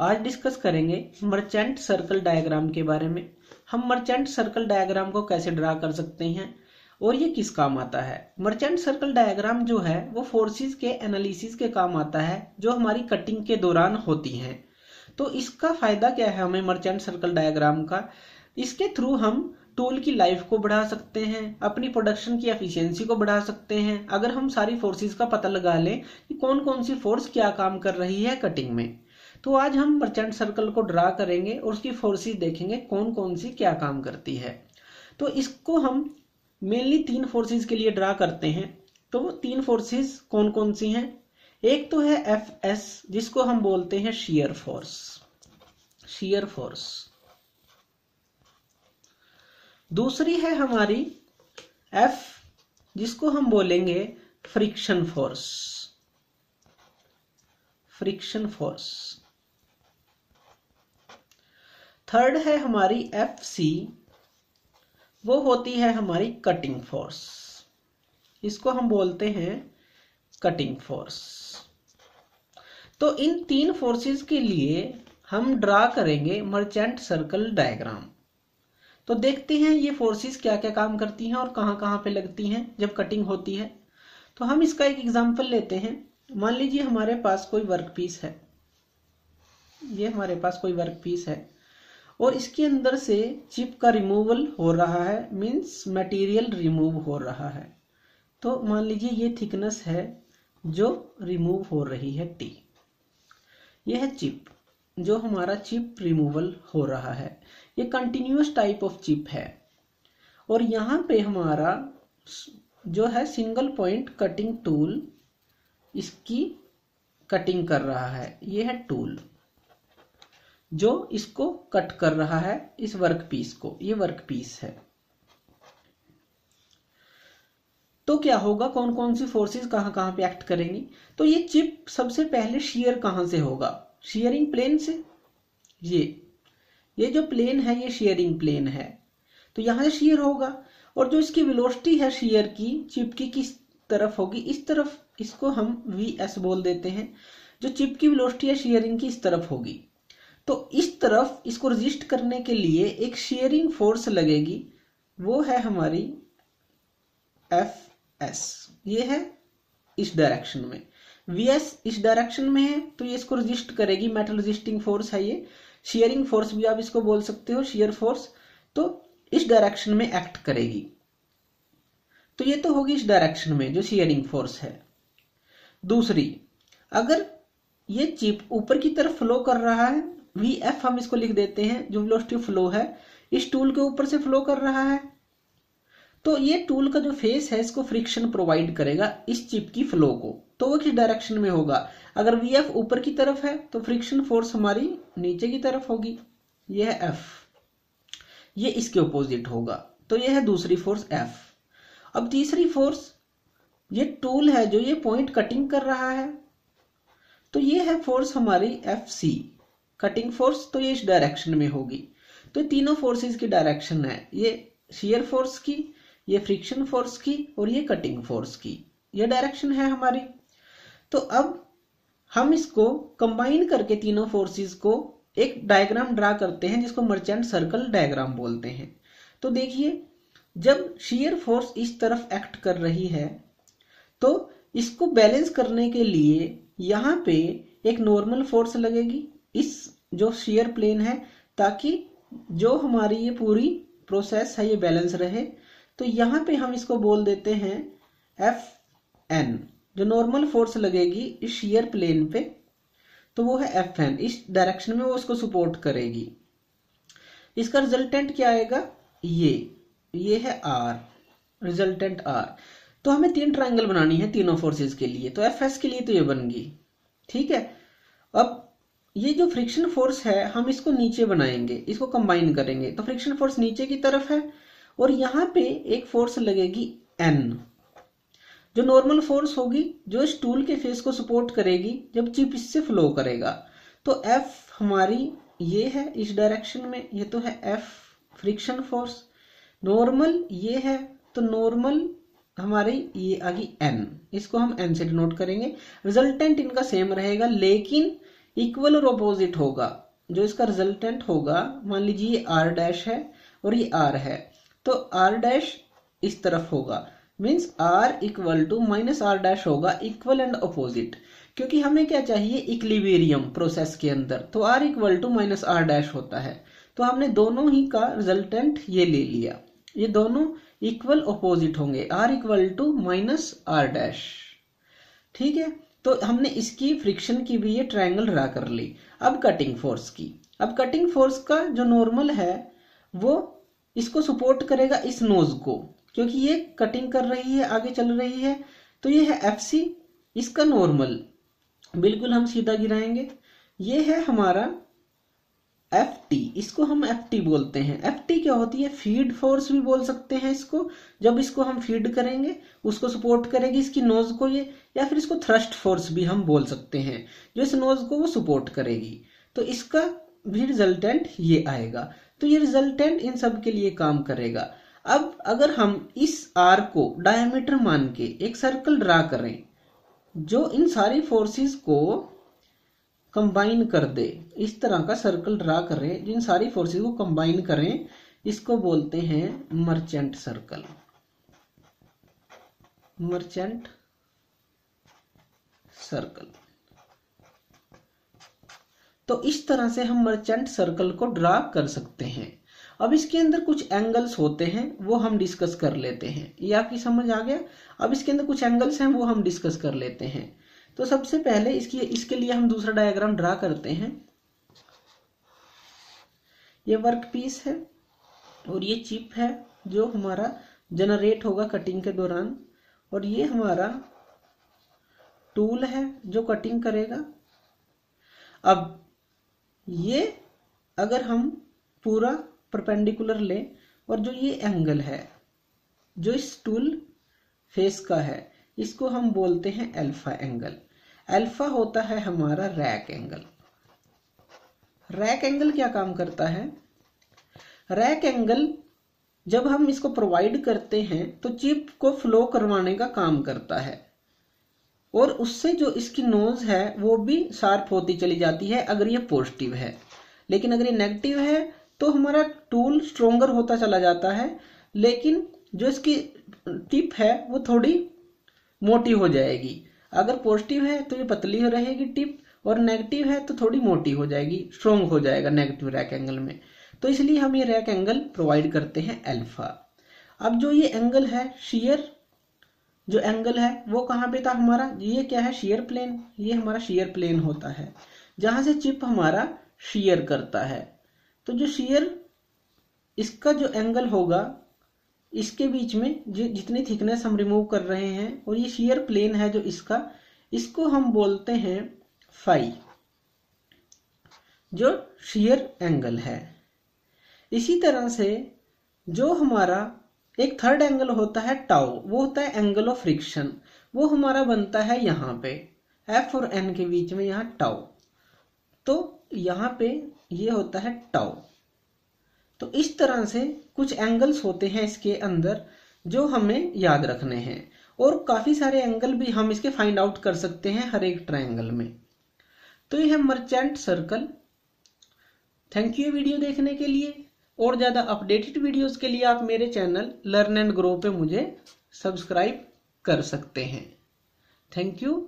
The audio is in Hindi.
आज डिस्कस करेंगे मर्चेंट सर्कल डायग्राम के बारे में हम मर्चेंट सर्कल डायग्राम को कैसे ड्रा कर सकते हैं और ये किस काम आता है मर्चेंट सर्कल डायग्राम जो है वो फोर्सेस के एनालिसिस के काम आता है जो हमारी कटिंग के दौरान होती हैं तो इसका फायदा क्या है हमें मर्चेंट सर्कल डायग्राम का इसके थ्रू हम टूल की लाइफ को बढ़ा सकते हैं अपनी प्रोडक्शन की एफिशिएंसी को बढ़ा सकते हैं अगर हम सारी फोर्सेस का पता लगा लें कि कौन कौन सी फोर्स क्या काम कर रही है कटिंग में तो आज हम मर्चेंट सर्कल को ड्रा करेंगे और उसकी फोर्सेस देखेंगे कौन कौन सी क्या काम करती है तो इसको हम मेनली तीन फोर्सेस के लिए ड्रा करते हैं तो वो तीन फोर्सेस कौन कौन सी हैं एक तो है एफ एस जिसको हम बोलते हैं शियर फोर्स शियर फोर्स दूसरी है हमारी एफ जिसको हम बोलेंगे friction force friction force third है हमारी एफ सी वो होती है हमारी कटिंग फोर्स इसको हम बोलते हैं कटिंग फोर्स तो इन तीन फोर्सेस के लिए हम ड्रा करेंगे मर्चेंट सर्कल डायग्राम तो देखते हैं ये फोर्सेस क्या क्या काम करती हैं और कहाँ कहां पे लगती हैं जब कटिंग होती है तो हम इसका एक एग्जाम्पल लेते हैं मान लीजिए हमारे पास कोई वर्क पीस है ये हमारे पास कोई वर्क पीस है और इसके अंदर से चिप का रिमूवल हो रहा है मींस मटेरियल रिमूव हो रहा है तो मान लीजिए ये थिकनेस है जो रिमूव हो रही है टी यह है चिप जो हमारा चिप रिमूवल हो रहा है ये कंटिन्यूस टाइप ऑफ चिप है और यहाँ पे हमारा जो है सिंगल पॉइंट कटिंग टूल इसकी कटिंग कर रहा है ये है टूल जो इसको कट कर रहा है इस वर्क पीस को ये वर्क पीस है तो क्या होगा कौन कौन सी फोर्सेस कहां कहां पे एक्ट करेंगी तो ये चिप सबसे पहले शेयर कहां से होगा शेयरिंग प्लेन से ये ये जो प्लेन है ये शेयरिंग प्लेन है तो यहां से शेयर होगा और जो इसकी वेलोसिटी है शेयर की चिप की किस तरफ होगी इस तरफ इसको हम वी एस बोल देते हैं जो चिप की वेलोसिटी है शियरिंग की इस तरफ होगी तो इस तरफ इसको रजिस्ट करने के लिए एक शेयरिंग फोर्स लगेगी वो है हमारी एफ एस ये है इस डायरेक्शन में वी एस इस डायरेक्शन में है तो ये इसको रजिस्ट करेगी मेटल रजिस्टिंग फोर्स है ये शेयरिंग फोर्स भी आप इसको बोल सकते हो शेयर फोर्स तो इस डायरेक्शन में एक्ट करेगी तो ये तो होगी इस डायरेक्शन में जो शेयरिंग फोर्स है दूसरी अगर ये चिप ऊपर की तरफ फ्लो कर रहा है वी एफ हम इसको लिख देते हैं जो वेलोसिटी फ्लो है इस टूल के ऊपर से फ्लो कर रहा है तो ये टूल का जो फेस है इसको फ्रिक्शन प्रोवाइड करेगा इस चिप की फ्लो को तो वो किस डायरेक्शन में होगा अगर वी एफ ऊपर की तरफ है तो फ्रिक्शन फोर्स हमारी नीचे की तरफ होगी यह है एफ ये इसके ऑपोजिट होगा तो यह है दूसरी फोर्स एफ अब तीसरी फोर्स ये टूल है जो ये पॉइंट कटिंग कर रहा है तो ये है फोर्स हमारी एफ सी कटिंग फोर्स तो ये इस डायरेक्शन में होगी तो तीनों फोर्सेस की डायरेक्शन है ये शेयर फोर्स की ये फ्रिक्शन फोर्स की और ये कटिंग फोर्स की ये डायरेक्शन है हमारी तो अब हम इसको कंबाइन करके तीनों फोर्सेस को एक डायग्राम ड्रा करते हैं जिसको मर्चेंट सर्कल डायग्राम बोलते हैं तो देखिए जब शेयर फोर्स इस तरफ एक्ट कर रही है तो इसको बैलेंस करने के लिए यहाँ पे एक नॉर्मल फोर्स लगेगी इस जो शेयर प्लेन है ताकि जो हमारी ये पूरी प्रोसेस है ये बैलेंस रहे तो यहाँ पे हम इसको बोल देते हैं एफ एन जो नॉर्मल फोर्स लगेगी इस शेयर प्लेन पे तो वो है एफ एन इस डायरेक्शन में वो उसको सपोर्ट करेगी इसका रिजल्टेंट क्या आएगा ये ये है आर रिजल्टेंट आर तो हमें तीन ट्राइंगल बनानी है तीनों फोर्सेज के लिए तो एफ एस के लिए तो ये बनगी ठीक है अब ये जो फ्रिक्शन फोर्स है हम इसको नीचे बनाएंगे इसको कंबाइन करेंगे तो फ्रिक्शन फोर्स नीचे की तरफ है और यहां पे एक फोर्स लगेगी एन जो नॉर्मल फोर्स होगी जो स्टूल के फेस को सपोर्ट करेगी जब चिप इससे फ्लो करेगा तो एफ हमारी ये है इस डायरेक्शन में ये तो है एफ फ्रिक्शन फोर्स नॉर्मल ये है तो नॉर्मल हमारी ये आ गई एन इसको हम एन से डिनोट करेंगे रिजल्टेंट इनका सेम रहेगा लेकिन इक्वल और अपोजिट होगा जो इसका रिजल्टेंट होगा मान लीजिए ये आर डैश है और ये आर है तो आर डैश इस तरफ होगा means R equal to minus R dash होगा इक्वल एंड अपोजिट क्योंकि हमें क्या चाहिए इक्लिबेरियम प्रोसेस के अंदर तो R equal to minus R dash होता है तो हमने दोनों ही का रिजल्टेंट ये ले लिया ये दोनों इक्वल अपोजिट होंगे R equal to minus R dash ठीक है तो हमने इसकी फ्रिक्शन की भी ये ट्रायंगल ड्रा कर ली अब कटिंग फोर्स की अब कटिंग फोर्स का जो नॉर्मल है वो इसको सपोर्ट करेगा इस नोज को क्योंकि ये कटिंग कर रही है आगे चल रही है तो ये है एफ सी इसका नॉर्मल बिल्कुल हम सीधा गिराएंगे ये है हमारा एफ टी इसको हम एफ टी बोलते हैं एफ टी क्या होती है फीड फोर्स भी बोल सकते हैं इसको जब इसको हम फीड करेंगे उसको सपोर्ट करेगी इसकी नोज को ये या फिर इसको थ्रस्ट फोर्स भी हम बोल सकते हैं जो इस नोज को वो सपोर्ट करेगी तो इसका भी रिजल्टेंट ये आएगा तो ये रिजल्टेंट इन सब के लिए काम करेगा अब अगर हम इस आर को डायमीटर मान के एक सर्कल ड्रा करें जो इन सारी फोर्सेस को कंबाइन कर दे इस तरह का सर्कल ड्रा करें जिन सारी फोर्सेस को कंबाइन करें इसको बोलते हैं मर्चेंट सर्कल मर्चेंट सर्कल तो इस तरह से हम मर्चेंट सर्कल को ड्रा कर सकते हैं अब इसके अंदर कुछ एंगल्स होते हैं वो हम डिस्कस कर लेते हैं या कि समझ आ गया अब इसके अंदर कुछ एंगल्स हैं वो हम डिस्कस कर लेते हैं तो सबसे पहले इसकी इसके लिए हम दूसरा डायग्राम ड्रा करते हैं ये वर्क पीस है और ये चिप है जो हमारा जनरेट होगा कटिंग के दौरान और ये हमारा टूल है जो कटिंग करेगा अब ये अगर हम पूरा परपेंडिकुलर लें और जो ये एंगल है जो इस टूल फेस का है इसको हम बोलते हैं अल्फा एंगल अल्फा होता है हमारा रैक एंगल रैक एंगल क्या काम करता है रैक एंगल जब हम इसको प्रोवाइड करते हैं तो चिप को फ्लो करवाने का काम करता है और उससे जो इसकी नोज है वो भी शार्प होती चली जाती है अगर ये पॉजिटिव है लेकिन अगर ये नेगेटिव है तो हमारा टूल स्ट्रोंगर होता चला जाता है लेकिन जो इसकी टिप है वो थोड़ी मोटी हो जाएगी अगर पॉजिटिव है तो ये पतली हो रहेगी टिप और नेगेटिव है तो थोड़ी मोटी हो जाएगी स्ट्रोंग हो जाएगा नेगेटिव रैक एंगल में तो इसलिए हम ये रैक एंगल प्रोवाइड करते हैं अल्फा अब जो ये एंगल है शेयर जो एंगल है वो कहाँ पे था हमारा ये क्या है शेयर प्लेन ये हमारा शेयर प्लेन होता है जहां से चिप हमारा शेयर करता है तो जो शेयर इसका जो एंगल होगा इसके बीच में जो जितनी थिकनेस हम रिमूव कर रहे हैं और ये शियर प्लेन है जो इसका इसको हम बोलते हैं फाई जो शियर एंगल है इसी तरह से जो हमारा एक थर्ड एंगल होता है टाओ वो होता है एंगल ऑफ फ्रिक्शन वो हमारा बनता है यहाँ पे एफ और एन के बीच में यहाँ टाओ तो यहाँ पे ये होता है टाओ तो इस तरह से कुछ एंगल्स होते हैं इसके अंदर जो हमें याद रखने हैं और काफ़ी सारे एंगल भी हम इसके फाइंड आउट कर सकते हैं हर एक ट्राइंगल में तो ये है merchant circle thank you video देखने के लिए और ज़्यादा अपडेटेड वीडियोस के लिए आप मेरे चैनल लर्न एंड ग्रो पे मुझे सब्सक्राइब कर सकते हैं थैंक यू